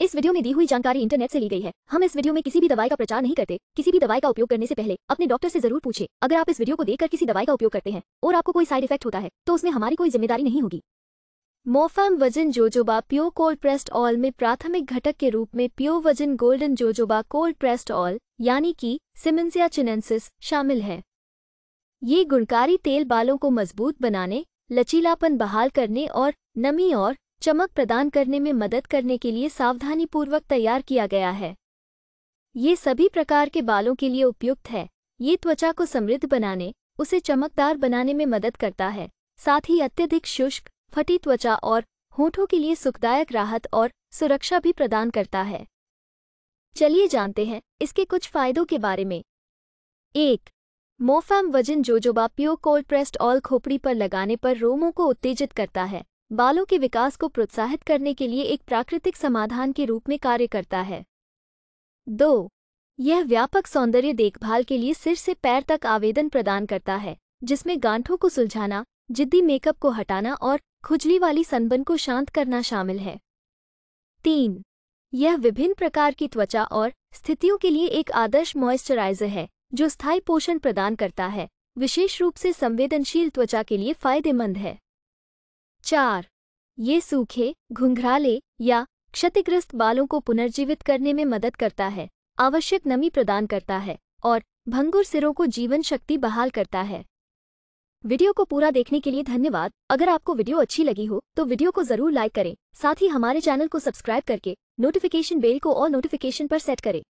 इस वीडियो में दी हुई जानकारी इंटरनेट से ली गई है हम इस वीडियो में किसी भी दवाई का प्रचार नहीं करते किसी भी दवाई का उपयोग करने से पहले अपने डॉक्टर से जरूर पूछे अगर आप इस वीडियो को देखकर किसी दवाई का उपयोग करते हैं और आपको कोई साइड इफेक्ट होता है तो उसमें हमारी कोई जिम्मेदारी नहीं होगी मोफाम वजन जोजोबा प्यो कोल्ड प्रेस्ड ऑल में प्राथमिक घटक के रूप में प्यो वजन golden jojoba cold pressed oil यानी कि सिमेंसिया चिनेंसिस शामिल है ये गुणकारी तेल बालों को मजबूत बनाने लचीलापन बहाल करने और नमी और चमक प्रदान करने में मदद करने के लिए सावधानीपूर्वक तैयार किया गया है ये सभी प्रकार के बालों के लिए उपयुक्त है ये त्वचा को समृद्ध बनाने उसे चमकदार बनाने में मदद करता है साथ ही अत्यधिक शुष्क फटी त्वचा और होठों के लिए सुखदायक राहत और सुरक्षा भी प्रदान करता है चलिए जानते हैं इसके कुछ फायदों के बारे में एक मोफैम वजन jojoba pure cold pressed oil खोपड़ी पर लगाने पर रोमों को उत्तेजित करता है बालों के विकास को प्रोत्साहित करने के लिए एक प्राकृतिक समाधान के रूप में कार्य करता है दो यह व्यापक सौंदर्य देखभाल के लिए सिर से पैर तक आवेदन प्रदान करता है जिसमें गांठों को सुलझाना जिद्दी मेकअप को हटाना और खुजली वाली सनबन को शांत करना शामिल है तीन यह विभिन्न प्रकार की त्वचा और स्थितियों के लिए एक आदर्श मॉइस्चराइजर है जो स्थायी पोषण प्रदान करता है विशेष रूप से संवेदनशील त्वचा के लिए फायदेमंद है चार ये सूखे घुंघराले या क्षतिग्रस्त बालों को पुनर्जीवित करने में मदद करता है आवश्यक नमी प्रदान करता है और भंगुर सिरों को जीवन शक्ति बहाल करता है वीडियो को पूरा देखने के लिए धन्यवाद अगर आपको वीडियो अच्छी लगी हो तो वीडियो को जरूर लाइक करें साथ ही हमारे चैनल को सब्सक्राइब करके नोटिफिकेशन बेल को और नोटिफिकेशन पर सेट करें